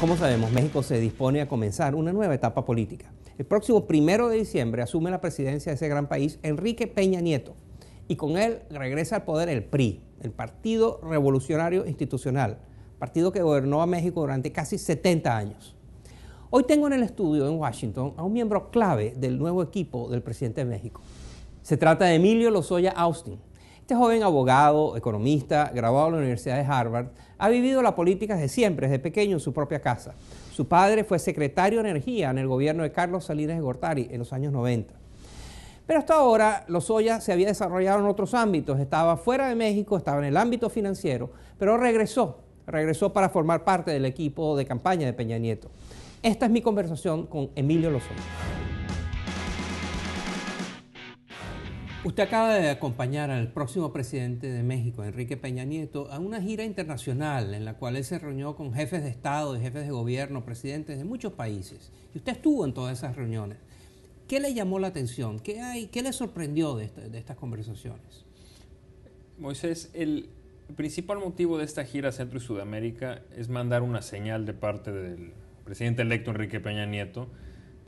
Como sabemos, México se dispone a comenzar una nueva etapa política. El próximo primero de diciembre asume la presidencia de ese gran país Enrique Peña Nieto y con él regresa al poder el PRI, el Partido Revolucionario Institucional, partido que gobernó a México durante casi 70 años. Hoy tengo en el estudio en Washington a un miembro clave del nuevo equipo del presidente de México. Se trata de Emilio Lozoya Austin. Este joven abogado, economista, graduado de la Universidad de Harvard, ha vivido la política desde siempre, desde pequeño en su propia casa. Su padre fue secretario de Energía en el gobierno de Carlos Salinas de Gortari en los años 90. Pero hasta ahora Lozoya se había desarrollado en otros ámbitos, estaba fuera de México, estaba en el ámbito financiero, pero regresó, regresó para formar parte del equipo de campaña de Peña Nieto. Esta es mi conversación con Emilio Lozoya. Usted acaba de acompañar al próximo presidente de México, Enrique Peña Nieto, a una gira internacional en la cual él se reunió con jefes de Estado y jefes de gobierno, presidentes de muchos países. Y usted estuvo en todas esas reuniones. ¿Qué le llamó la atención? ¿Qué, le sorprendió de, estas conversaciones? Moisés, el principal motivo de esta gira Centro y Sudamérica es mandar una señal de parte del presidente electo Enrique Peña Nieto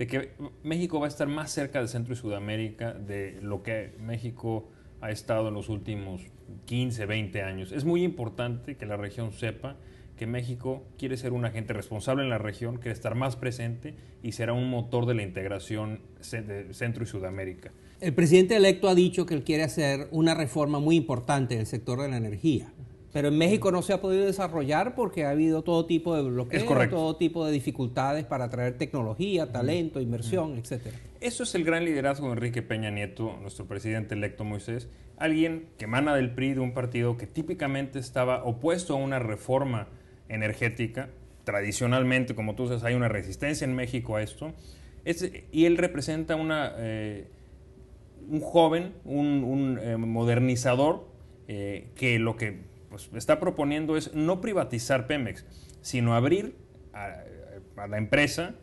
de que México va a estar más cerca de Centro y Sudamérica de lo que México ha estado en los últimos 15, 20 años. Es muy importante que la región sepa que México quiere ser un agente responsable en la región, quiere estar más presente y será un motor de la integración de Centro y Sudamérica. El presidente electo ha dicho que él quiere hacer una reforma muy importante en el sector de la energía pero en México no se ha podido desarrollar porque ha habido todo tipo de bloqueos, todo tipo de dificultades para atraer tecnología, talento, inversión, etcétera. Eso es el gran liderazgo de Enrique Peña Nieto, nuestro presidente electo Moisés, alguien que emana del PRI de un partido que típicamente estaba opuesto a una reforma energética. Tradicionalmente, como tú sabes, hay una resistencia en México a esto. y él representa una, eh, un joven, un, eh, modernizador, eh, que lo que pues, está proponiendo es no privatizar Pemex, sino abrir a, la empresa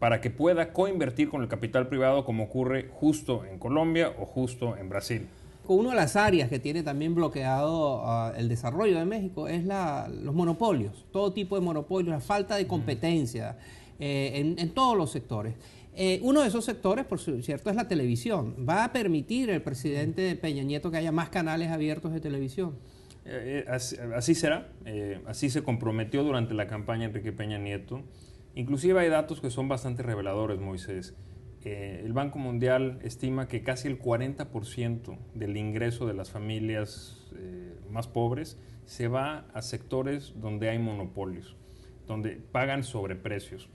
para que pueda coinvertir con el capital privado como ocurre justo en Colombia o justo en Brasil. Una de las áreas que tiene también bloqueado ah, el desarrollo de México es los monopolios, todo tipo de monopolios, la falta de competencia eh, en, todos los sectores. Eh, uno de esos sectores, por cierto, es la televisión. ¿Va a permitir el presidente Peña Nieto que haya más canales abiertos de televisión? Eh, eh, así, será, eh, así se comprometió durante la campaña Enrique Peña Nieto. Inclusive hay datos que son bastante reveladores, Moisés. el Banco Mundial estima que casi el 40% del ingreso de las familias más pobres se va a sectores donde hay monopolios, donde pagan sobreprecios.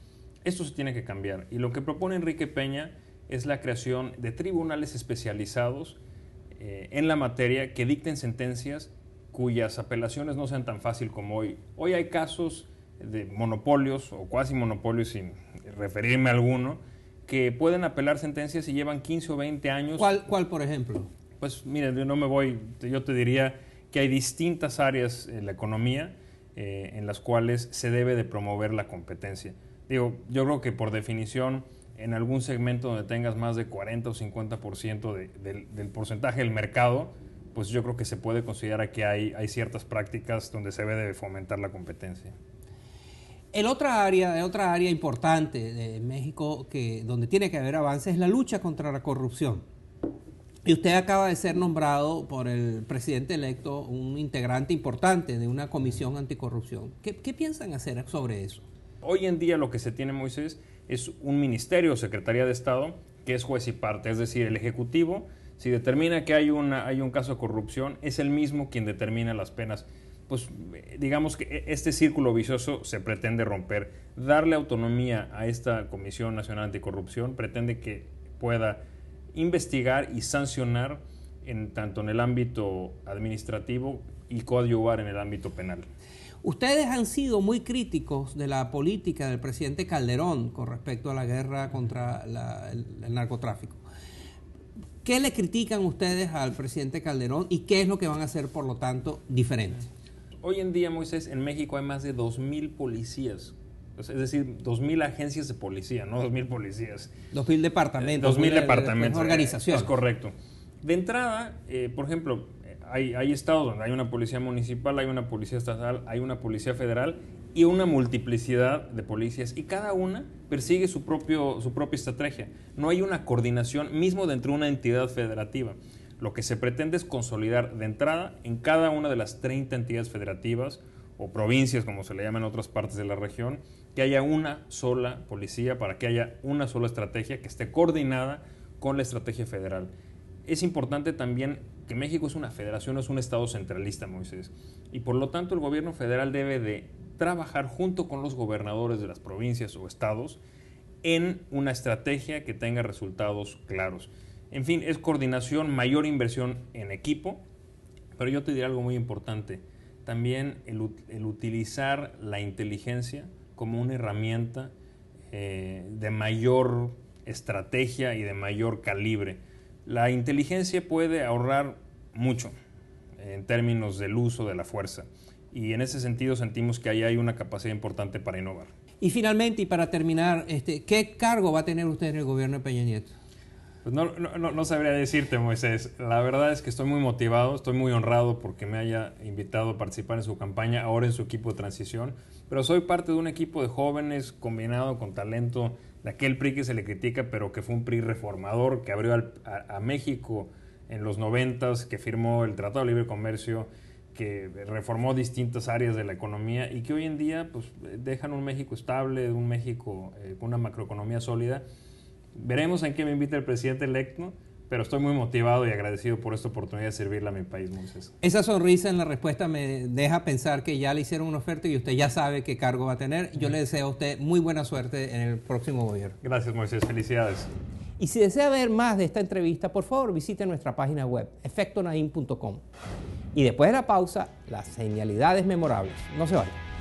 Esto se tiene que cambiar y lo que propone Enrique Peña es la creación de tribunales especializados en la materia que dicten sentencias cuyas apelaciones no sean tan fácil como hoy. Hoy hay casos de monopolios o cuasi monopolios, sin referirme a alguno, que pueden apelar sentencias y llevan 15 o 20 años. ¿Cuál, por ejemplo? Pues mire, yo no me voy, yo te diría que hay distintas áreas en la economía eh, en las cuales se debe de promover la competencia. Digo, yo creo que por definición, en algún segmento donde tengas más de 40 o 50% de, del porcentaje del mercado, pues yo creo que se puede considerar que hay, ciertas prácticas donde se debe fomentar la competencia. El otra área, otra área importante de México que, donde tiene que haber avance es la lucha contra la corrupción. Y usted acaba de ser nombrado por el presidente electo un integrante importante de una comisión anticorrupción. ¿Qué, qué piensan hacer sobre eso? Hoy en día lo que se tiene, Moisés, es un ministerio o secretaría de Estado que es juez y parte, es decir, el Ejecutivo si determina que hay, una, hay un caso de corrupción, es el mismo quien determina las penas. Pues eh, digamos que e, este círculo vicioso se pretende romper. Darle autonomía a esta Comisión Nacional Anticorrupción pretende que pueda investigar y sancionar en, tanto en el ámbito administrativo y coadyuvar en el ámbito penal. Ustedes han sido muy críticos de la política del presidente Calderón con respecto a la guerra contra el narcotráfico. ¿Qué le critican ustedes al presidente Calderón y qué es lo que van a hacer, por lo tanto, diferente? Hoy en día, Moisés, en México hay más de 2.000 policías es decir, 2.000 agencias de policía, no 2.000 policías. 2.000 departamentos. 2.000 pues, departamentos. Organizaciones. Es correcto. De entrada, eh, por ejemplo, eh, hay, estados donde hay una policía municipal, hay una policía estatal, hay una policía federal y una multiplicidad de policías y cada una persigue su, propio, su propia estrategia. No hay una coordinación mismo dentro de una entidad federativa. Lo que se pretende es consolidar de entrada en cada una de las 30 entidades federativas o provincias, como se le llaman en otras partes de la región, que haya una sola policía para que haya una sola estrategia que esté coordinada con la estrategia federal es importante también que México es una federación, no es un Estado centralista, Moisés. Y por lo tanto el gobierno federal debe de trabajar junto con los gobernadores de las provincias o estados en una estrategia que tenga resultados claros. En fin, es coordinación, mayor inversión en equipo, pero yo te diré algo muy importante, también el, utilizar la inteligencia como una herramienta eh, de mayor estrategia y de mayor calibre la inteligencia puede ahorrar mucho en términos del uso de la fuerza y en ese sentido sentimos que ahí hay una capacidad importante para innovar. Y finalmente, y para terminar, este, ¿qué cargo va a tener usted en el gobierno de Peña Nieto? Pues no, sabría decirte, Moisés. La verdad es que estoy muy motivado, estoy muy honrado porque me haya invitado a participar en su campaña, ahora en su equipo de transición. Pero soy parte de un equipo de jóvenes combinado con talento de aquel PRI que se le critica, pero que fue un PRI reformador, que abrió a, México en los 90, que firmó el Tratado de Libre Comercio, que reformó distintas áreas de la economía y que hoy en día pues, dejan un México estable, un México eh, con una macroeconomía sólida Veremos en qué me invita el presidente electo, pero estoy muy motivado y agradecido por esta oportunidad de servirla a mi país, Moisés. Esa sonrisa en la respuesta me deja pensar que ya le hicieron una oferta y usted ya sabe qué cargo va a tener. Yo le deseo a usted muy buena suerte en el próximo gobierno. Gracias, Moisés. Felicidades. Y si desea ver más de esta entrevista, por favor visite nuestra página web, efectonaim.com. Y después de la pausa, las señalidades memorables. No se vayan.